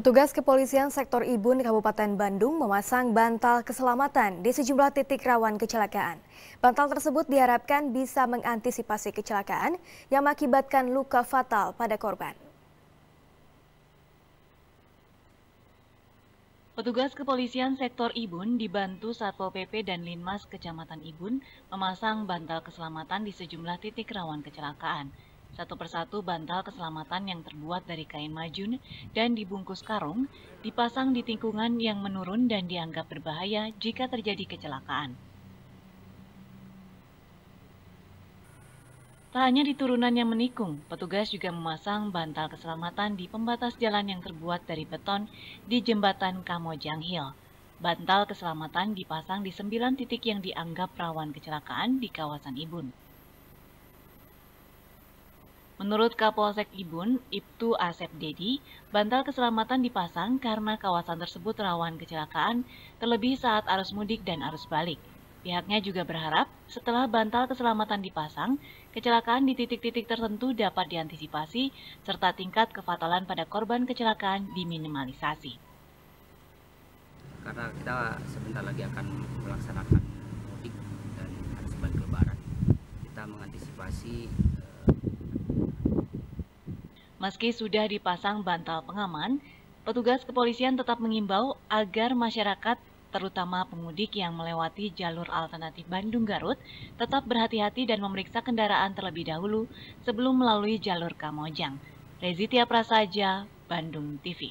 Petugas kepolisian sektor Ibun Kabupaten Bandung memasang bantal keselamatan di sejumlah titik rawan kecelakaan. Bantal tersebut diharapkan bisa mengantisipasi kecelakaan yang mengakibatkan luka fatal pada korban. Petugas kepolisian sektor Ibun dibantu Satpol PP dan Linmas Kecamatan Ibun memasang bantal keselamatan di sejumlah titik rawan kecelakaan. Satu persatu bantal keselamatan yang terbuat dari kain majun dan dibungkus karung dipasang di tikungan yang menurun dan dianggap berbahaya jika terjadi kecelakaan. Tak hanya di turunan yang menikung, petugas juga memasang bantal keselamatan di pembatas jalan yang terbuat dari beton di jembatan Kamojang Hill. Bantal keselamatan dipasang di sembilan titik yang dianggap rawan kecelakaan di kawasan Ibun. Menurut Kapolsek Ibun, Ibtu Asep Dedi, bantal keselamatan dipasang karena kawasan tersebut rawan kecelakaan, terlebih saat arus mudik dan arus balik. Pihaknya juga berharap setelah bantal keselamatan dipasang, kecelakaan di titik-titik tertentu dapat diantisipasi, serta tingkat kefatalan pada korban kecelakaan diminimalisasi. Karena kita sebentar lagi akan melaksanakan mudik dan arus balik lebaran, kita mengantisipasi Meski sudah dipasang bantal pengaman, petugas kepolisian tetap mengimbau agar masyarakat terutama pemudik yang melewati jalur alternatif Bandung-Garut, tetap berhati-hati dan memeriksa kendaraan terlebih dahulu sebelum melalui jalur Kamojang. Rezitia Prasaja, Bandung TV.